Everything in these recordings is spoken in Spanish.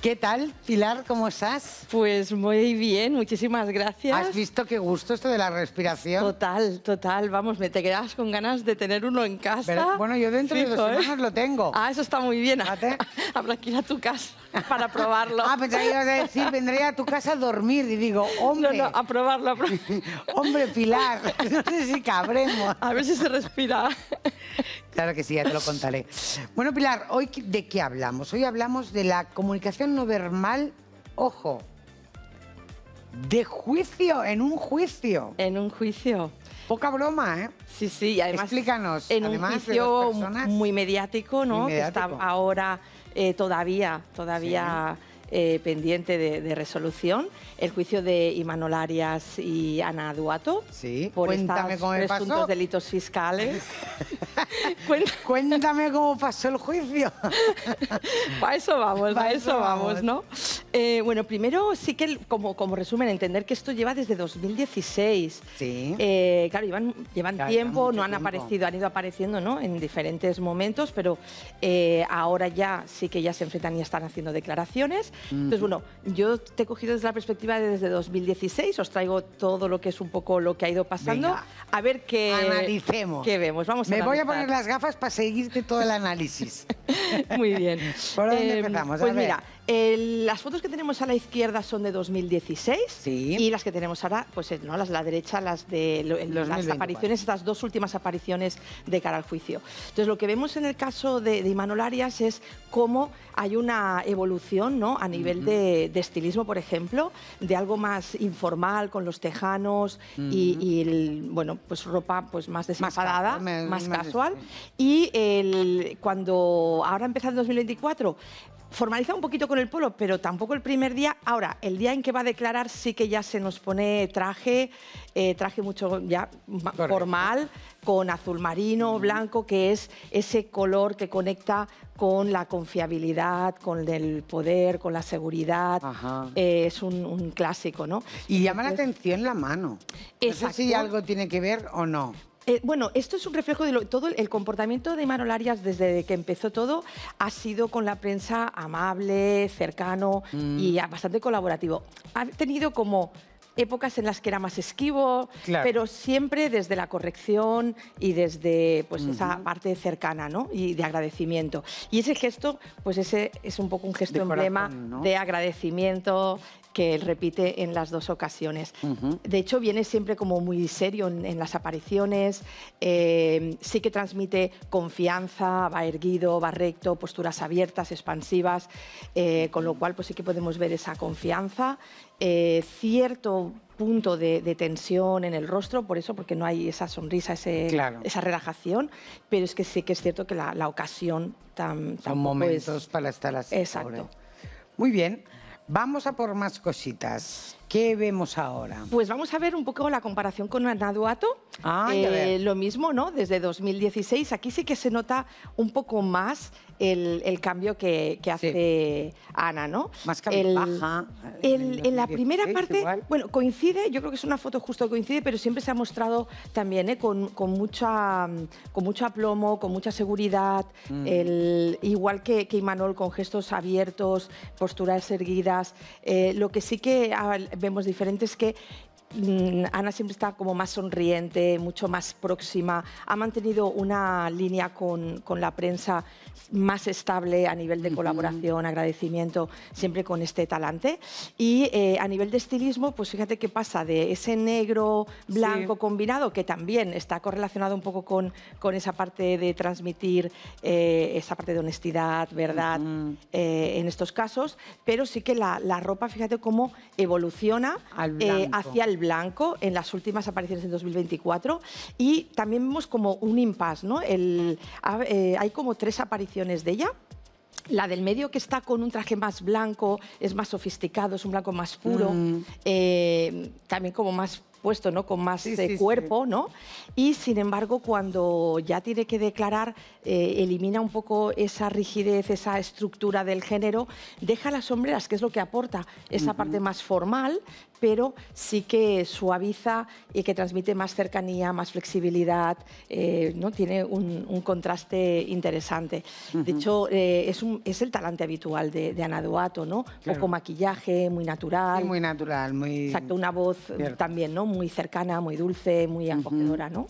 ¿Qué tal, Pilar? ¿Cómo estás? Pues muy bien, muchísimas gracias. ¿Has visto qué gusto esto de la respiración? Total, total. Vamos, me te quedas con ganas de tener uno en casa. bueno, yo dentro de dos ¿eh? semanas lo tengo. Ah, eso está muy bien. Habrá que ir a tu casa para probarlo. ah, pensaba que ibas a decir, vendré a tu casa a dormir. Y digo, hombre... No, no, a probarlo. A probarlo. hombre, Pilar, no sé si cabremos. A ver si se respira. Claro que sí, ya te lo contaré. Bueno, Pilar, ¿hoy de qué hablamos? Hoy hablamos de la comunicación no verbal, ojo, de juicio, en un juicio. En un juicio. Poca broma, ¿eh? Sí, sí, además. Explícanos. En además, un juicio muy mediático, ¿no? Que está ahora eh, todavía, todavía. Eh, pendiente de, resolución, el juicio de Imanol Arias y Ana Duato sí. Cuéntame estos presuntos delitos fiscales. Cuéntame cómo pasó el juicio. para eso vamos, para eso, vamos, ¿no? Eh, bueno, primero sí que, como, como resumen, entender que esto lleva desde 2016. Sí. Eh, claro, llevan, tiempo, no han aparecido, han ido apareciendo ¿no? en diferentes momentos, pero eh, ahora ya sí que ya se enfrentan y están haciendo declaraciones. Entonces, bueno, yo te he cogido desde la perspectiva de desde 2016, os traigo todo lo que es un poco lo que ha ido pasando. A ver qué... Analicemos. ¿Qué vemos? Vamos a Me voy a poner las gafas para seguirte todo el análisis. Muy bien. ¿Por dónde em, empezamos? Pues mira, las fotos que tenemos a la izquierda son de 2016 y las que tenemos ahora, pues eh, no, las de la derecha, las de eh, las apariciones, estas dos últimas apariciones de cara al juicio. Entonces, lo que vemos en el caso de, Imanolarias es cómo hay una evolución ¿no? a nivel de, estilismo, por ejemplo, de algo más informal con los tejanos y, bueno, pues ropa pues, más desenfadada, más, casual. Y cuando ahora empieza en 2024, formaliza un poquito con el polo, pero tampoco el primer día. Ahora, el día en que va a declarar sí que ya se nos pone traje, eh, traje mucho ya formal, con azul marino, blanco, que es ese color que conecta con la confiabilidad, con el poder, con la seguridad. Eh, es un, clásico, ¿no? Y llama la atención la mano. No sé si algo tiene que ver o no. Eh, bueno, esto es un reflejo de todo el comportamiento de Manol Arias desde que empezó todo. Ha sido con la prensa amable, cercano y mm. bastante colaborativo. Ha tenido como épocas en las que era más esquivo, pero siempre desde la corrección y desde pues, esa parte cercana ¿no? y de agradecimiento. Y ese gesto, pues ese es un poco un gesto emblema de agradecimiento, que él repite en las dos ocasiones. De hecho, viene siempre como muy serio en, las apariciones, eh, sí que transmite confianza, va erguido, va recto, posturas abiertas, expansivas, eh, con lo cual pues sí que podemos ver esa confianza, eh, cierto punto de, tensión en el rostro, por eso, porque no hay esa sonrisa, esa relajación, pero es que sí que es cierto que la, ocasión tan... Son momentos para estar así. Exacto. Muy bien. Vamos a por más cositas. ¿Qué vemos ahora? Pues vamos a ver un poco la comparación con Anaduato. Ah, eh, lo mismo, ¿no? Desde 2016, aquí sí que se nota un poco más el, cambio que, hace Ana, ¿no? Más que baja. en la primera parte, bueno, coincide, yo creo que es una foto justo que coincide, pero siempre se ha mostrado también ¿eh? con, mucha, con mucho aplomo, con mucha seguridad, mm. igual que, Imanol, con gestos abiertos, posturas erguidas. Eh, lo que sí que vemos diferentes que Mm, Ana siempre está como más sonriente, mucho más próxima. Ha mantenido una línea con, la prensa más estable a nivel de colaboración, agradecimiento, siempre con este talante. Y eh, a nivel de estilismo, pues fíjate qué pasa de ese negro blanco combinado, que también está correlacionado un poco con, con esa parte de transmitir, eh, esa parte de honestidad, verdad, eh, en estos casos, pero sí que la, la ropa, fíjate cómo evoluciona hacia el blanco en las últimas apariciones en 2024 y también vemos como un impasse, ¿no? El, eh, hay como tres apariciones de ella la del medio que está con un traje más blanco, es más sofisticado, es un blanco más puro, mm. eh, también como más puesto, ¿no? Con más eh, cuerpo, ¿no? Y sin embargo, cuando ya tiene que declarar, elimina un poco esa rigidez, esa estructura del género, deja las sombreras, que es lo que aporta esa parte más formal, pero sí que suaviza y que transmite más cercanía, más flexibilidad, eh, ¿no? tiene un, contraste interesante. De hecho, eh, es, el talante habitual de, de Ana ¿no? Poco maquillaje, muy natural. muy natural, muy... Exacto, una voz también, ¿no? Muy cercana, muy dulce, muy acogedora, ¿no?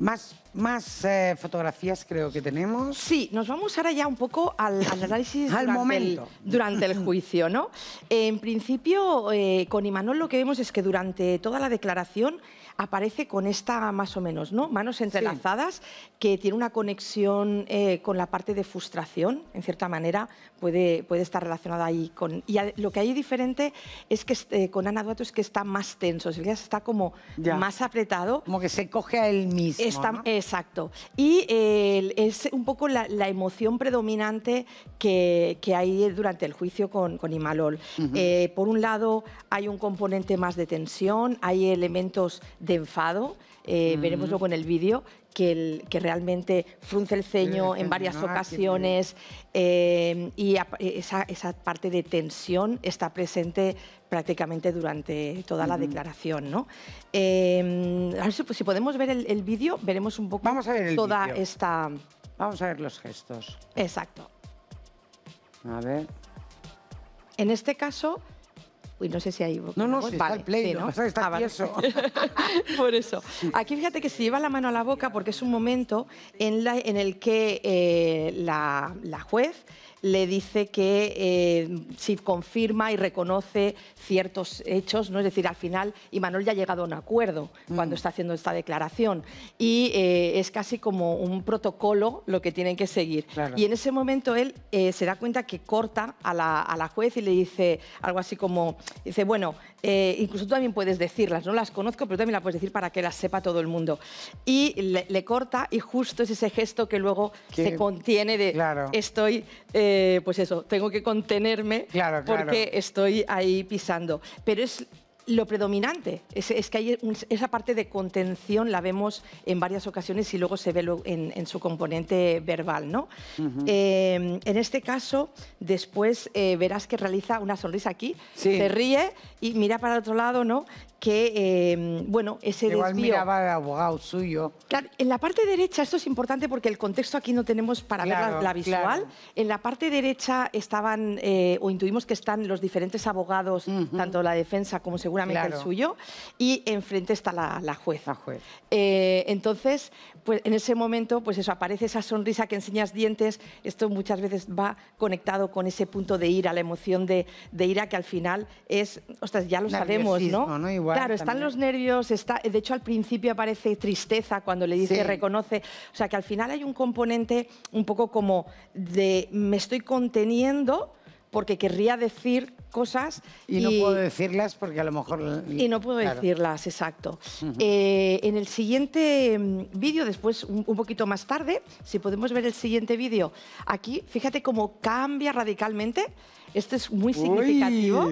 Más, más eh, fotografías creo que tenemos. Sí, nos vamos ahora ya un poco al, análisis al durante, momento. El, durante el juicio. ¿no? En principio, eh, con Imanol lo que vemos es que durante toda la declaración aparece con esta más o menos, ¿no? Manos entrelazadas, que tiene una conexión eh, con la parte de frustración, en cierta manera, puede, puede estar relacionada ahí con... Y lo que hay diferente es que eh, con Ana Duato es que está más tenso, está como más apretado. Como que se coge a él mismo. Exacto. Y es un poco la, emoción predominante que, hay durante el juicio con, con Imalol. Eh, por un lado, hay un componente más de tensión, hay elementos de enfado, eh, Veremos mm. luego en el vídeo, que, que, realmente frunce el ceño en varias ocasiones eh, y esa, parte de tensión está presente prácticamente durante toda la declaración. ¿no? Eh, a ver si, pues, podemos ver el, vídeo, veremos un poco Vamos a ver toda esta... Vamos a ver los gestos. Exacto. A ver. En este caso, Uy, no sé si hay... No, no, si está el play, está ah, Por eso. Aquí fíjate que se lleva la mano a la boca porque es un momento en, en el que eh, la, la juez le dice que eh, si confirma y reconoce ciertos hechos, ¿no? Es decir, al final Manuel ya ha llegado a un acuerdo mm. cuando está haciendo esta declaración y eh, es casi como un protocolo lo que tienen que seguir. Y en ese momento él eh, se da cuenta que corta a la, juez y le dice algo así como, dice, bueno, incluso tú también puedes decirlas, no las conozco, pero también las puedes decir para que las sepa todo el mundo. Y le, corta y justo es ese gesto que luego se contiene de claro. estoy... Eh, pues eso, tengo que contenerme porque estoy ahí pisando. Pero es lo predominante. Es, que hay esa parte de contención la vemos en varias ocasiones y luego se ve en, su componente verbal, ¿no? Eh, en este caso, después eh, verás que realiza una sonrisa aquí, se ríe y mira para otro lado, ¿no? que, em, bueno, ese Igual miraba al abogado suyo. Claro, en la parte derecha, esto es importante porque el contexto aquí no tenemos para ver la, visual. En la parte derecha estaban, eh, o intuimos que están los diferentes abogados, tanto la defensa como seguramente el suyo, y enfrente está la, la jueza. juez. Eh, entonces, pues en ese momento, pues eso, aparece esa sonrisa que enseñas dientes. Esto muchas veces va conectado con ese punto de ira, la emoción de, de ira que al final es, ostras, ya lo sabemos, ¿no? Claro, están los nervios, está, de hecho al principio aparece tristeza cuando le dice reconoce, o sea que al final hay un componente un poco como de me estoy conteniendo porque querría decir cosas. Y, no puedo decirlas porque a lo mejor... Y no puedo decirlas, exacto. Eh, en el siguiente mm, vídeo, después, un, poquito más tarde, si podemos ver el siguiente vídeo, aquí, fíjate cómo cambia radicalmente. Este es muy significativo.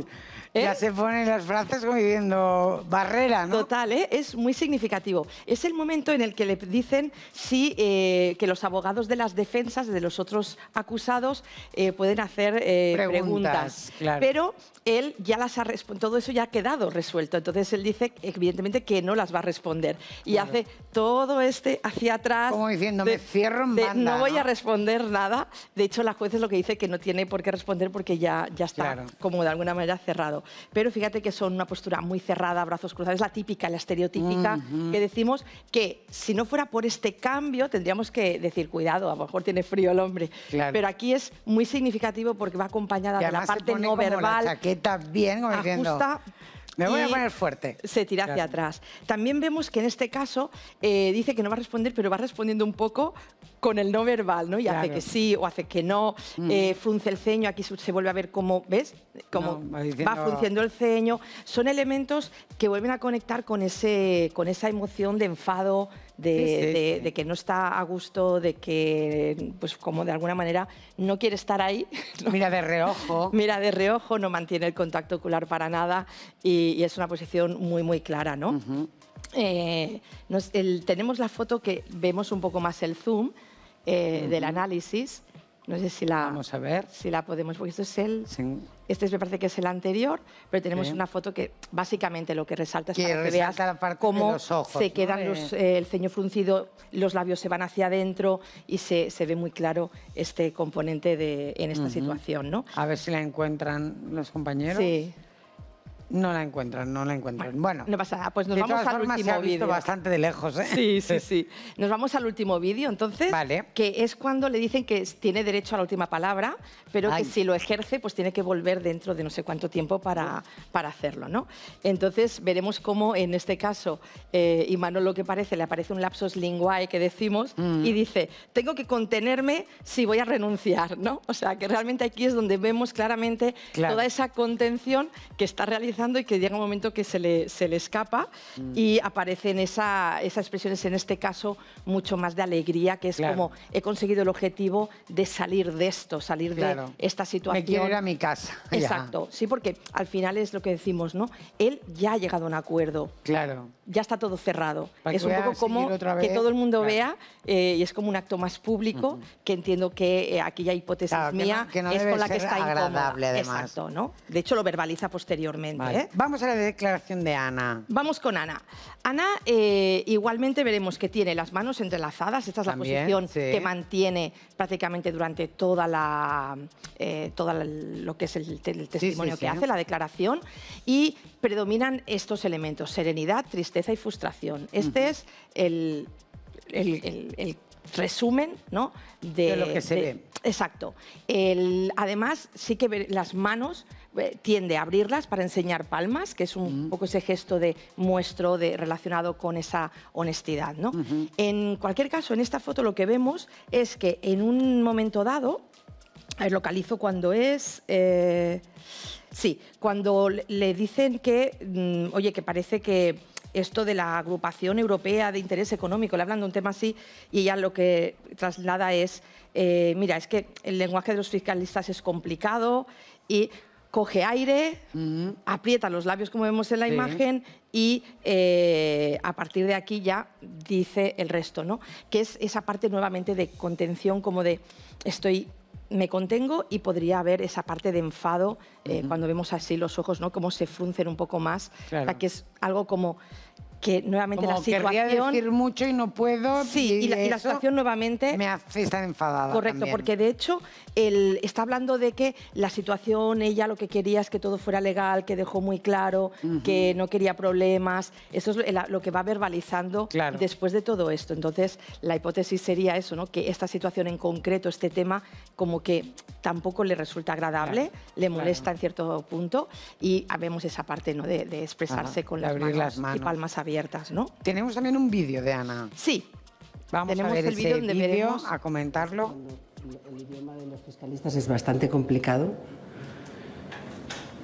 ¿Eh? Ya se ponen las frases como diciendo barrera, ¿no? Total, ¿eh? es muy significativo. Es el momento en el que le dicen si, eh, que los abogados de las defensas de los otros acusados pueden hacer preguntas. Pero él ya las ha respondido, todo eso ya ha quedado resuelto. Entonces él dice, evidentemente, que no las va a responder. Y hace todo este hacia atrás. Como diciendo, me cierro en banda, No voy a responder nada. De hecho, la jueza es lo que dice que no tiene por qué responder porque ya, ya está como de alguna manera cerrado. Pero fíjate que son una postura muy cerrada, brazos cruzados, es la típica, la estereotípica que decimos que si no fuera por este cambio tendríamos que decir, cuidado, a lo mejor tiene frío el hombre. Pero aquí es muy significativo porque va acompañada de la parte no verbal. la chaqueta bien, como diciendo me voy a poner fuerte. Se tira hacia atrás. También vemos que en este caso eh, dice que no va a responder, pero va respondiendo un poco con el no verbal, ¿no? Y hace que sí o hace que no, mm. eh, frunce el ceño, aquí se vuelve a ver cómo, ¿ves? como va, frunciendo el ceño. Son elementos que vuelven a conectar con, ese, con esa emoción de enfado, de, que no está a gusto, de que, pues como de alguna manera no quiere estar ahí. Mira de reojo. Mira de reojo, no mantiene el contacto ocular para nada y, es una posición muy, muy clara, ¿no? Eh, tenemos la foto que vemos un poco más el zoom eh, del análisis. No sé si la, Vamos a ver. si la podemos, porque esto es el... Este me parece que es el anterior, pero tenemos una foto que básicamente lo que resalta es para que veas cómo se quedan eh, el ceño fruncido, los labios se van hacia adentro y se, ve muy claro este componente de, en esta situación. ¿no? A ver si la encuentran los compañeros. No la encuentran, no la encuentran. Bueno, Pues nos vamos al último vídeo bastante de lejos, ¿eh? Sí, sí, sí. Nos vamos al último vídeo, entonces, que es cuando le dicen que tiene derecho a la última palabra, pero que si lo ejerce, pues tiene que volver dentro de no sé cuánto tiempo para, para hacerlo, ¿no? Entonces, veremos cómo en este caso, y eh, lo que parece, le aparece un lapsus linguae que decimos, mm. y dice, tengo que contenerme si voy a renunciar, ¿no? O sea, que realmente aquí es donde vemos claramente toda esa contención que está realizando y que llega un momento que se le, se le escapa mm. y aparecen esas expresiones, en este caso, mucho más de alegría, que es como he conseguido el objetivo de salir de esto, salir de esta situación. Me quiero ir a mi casa. Exacto, sí, porque al final es lo que decimos, ¿no? Él ya ha llegado a un acuerdo. Claro. Ya está todo cerrado. es un poco como que todo el mundo vea eh, y es como un acto más público que entiendo que aquella eh, aquí ya hipótesis mía es con la que está agradable, Además. Exacto, ¿no? De hecho lo verbaliza posteriormente. ¿eh? vamos a la declaración de Ana. Vamos con Ana. Ana, eh, igualmente veremos que tiene las manos entrelazadas. Esta es la posición que mantiene prácticamente durante toda la, eh, toda lo que es el, testimonio que hace, la declaración. Y predominan estos elementos: serenidad, tristeza y frustración. Este es el el, resumen ¿no? de, lo que se ve. Exacto. además, sí que las manos eh, tiende a abrirlas para enseñar palmas, que es un poco ese gesto de muestro de, relacionado con esa honestidad. ¿no? En cualquier caso, en esta foto lo que vemos es que en un momento dado, a ver, localizo cuando es... Eh, sí, cuando le dicen que, mm, oye, que parece que esto de la agrupación europea de interés económico, le hablan de un tema así y ella lo que traslada es, eh, mira, es que el lenguaje de los fiscalistas es complicado y coge aire, aprieta los labios como vemos en la imagen y eh, a partir de aquí ya dice el resto, ¿no? Que es esa parte nuevamente de contención como de estoy me contengo y podría haber esa parte de enfado eh, cuando vemos así los ojos, ¿no? Cómo se fruncen un poco más. que es algo como que nuevamente la situación... decir mucho y no puedo... Sí, y, la, situación nuevamente... Me hace estar enfadada Correcto, porque de hecho él está hablando de que la situación, ella lo que quería es que todo fuera legal, que dejó muy claro, que no quería problemas. Eso es lo que va verbalizando después de todo esto. Entonces, la hipótesis sería eso, ¿no? que esta situación en concreto, este tema, como que tampoco le resulta agradable, le molesta en cierto punto y vemos esa parte ¿no? de, expresarse con las, las manos y palmas abiertas. ¿no? Tenemos también un vídeo de Ana. Sí. Vamos a ver el vídeo ese vídeo, a comentarlo. El idioma de los fiscalistas es bastante complicado.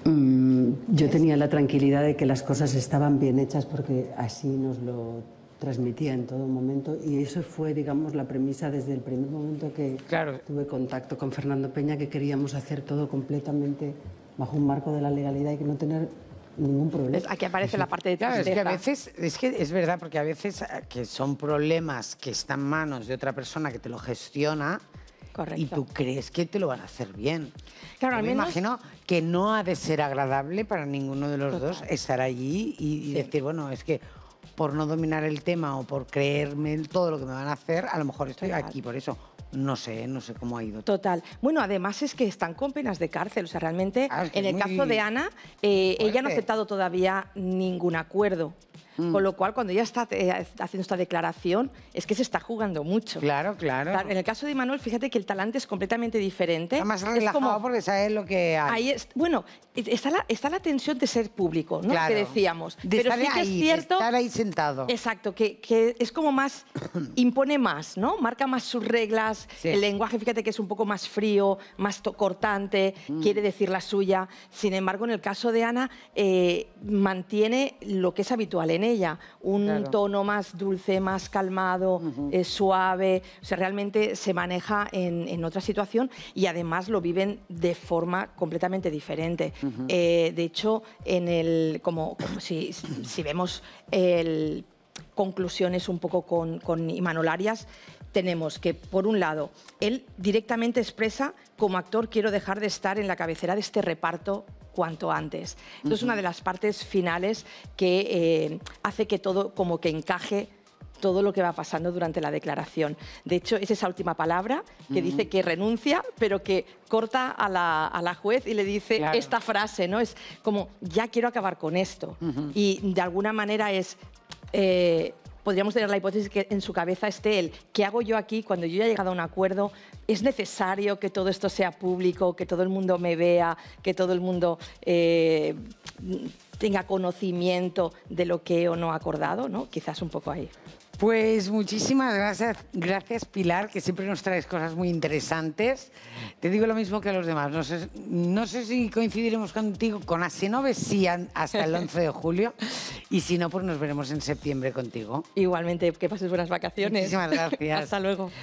Mm, yo tenía la tranquilidad de que las cosas estaban bien hechas porque así nos lo transmitía en todo momento y eso fue, digamos, la premisa desde el primer momento que tuve contacto con Fernando Peña, que queríamos hacer todo completamente bajo un marco de la legalidad y que no tener ningún problema. Aquí aparece la parte de claro, es que a veces es que es verdad porque a veces eh, que son problemas que están en manos de otra persona que te lo gestiona. Y tú crees que te lo van a hacer bien. Claro, me imagino que no ha de ser agradable para ninguno de los dos estar allí y, decir, bueno, es que por no dominar el tema o por creerme todo lo que me van a hacer, a lo mejor estoy aquí por eso. No sé, no sé cómo ha ido. Total. Bueno, además es que están con penas de cárcel. O sea, realmente, ah, en el caso de Ana, eh, ella no ha aceptado todavía ningún acuerdo. Mm. Con lo cual, cuando ella está eh, haciendo esta declaración, es que se está jugando mucho. Claro, claro. en el caso de Manuel, fíjate que el talante es completamente diferente. Está más relajado como, porque sabe lo que hay. es, bueno, está la, está la tensión de ser público, ¿no? Que decíamos. De Pero estar sí ahí, es cierto, de estar ahí sentado. Exacto, que, que es como más, impone más, ¿no? Marca más sus reglas, el lenguaje, fíjate que es un poco más frío, más cortante, mm. quiere decir la suya. Sin embargo, en el caso de Ana, eh, mantiene lo que es habitual en ella. Un tono más dulce, más calmado, eh, suave. O realmente se maneja en, otra situación y además lo viven de forma completamente diferente. Eh, de hecho, en el, como, si, vemos el conclusiones un poco con, con Imanol Arias, tenemos que, por un lado, él directamente expresa, como actor quiero dejar de estar en la cabecera de este reparto cuanto antes. Esto es una de las partes finales que eh, hace que todo como que encaje todo lo que va pasando durante la declaración. De hecho, es esa última palabra que dice que renuncia, pero que corta a la, juez y le dice esta frase, ¿no? Es como, ya quiero acabar con esto. Y de alguna manera es... Eh, podríamos tener la hipótesis que en su cabeza esté el ¿qué hago yo aquí cuando yo ya he llegado a un acuerdo? ¿Es necesario que todo esto sea público, que todo el mundo me vea, que todo el mundo eh, tenga conocimiento de lo que he o no acordado? ¿no? Quizás un poco ahí. Pues muchísimas gracias, gracias Pilar, que siempre nos traes cosas muy interesantes. Te digo lo mismo que a los demás. No sé, no sé si coincidiremos contigo con Asenove, sí, hasta el 11 de julio. Y si no, pues nos veremos en septiembre contigo. Igualmente, que pases buenas vacaciones. Muchísimas gracias. hasta luego.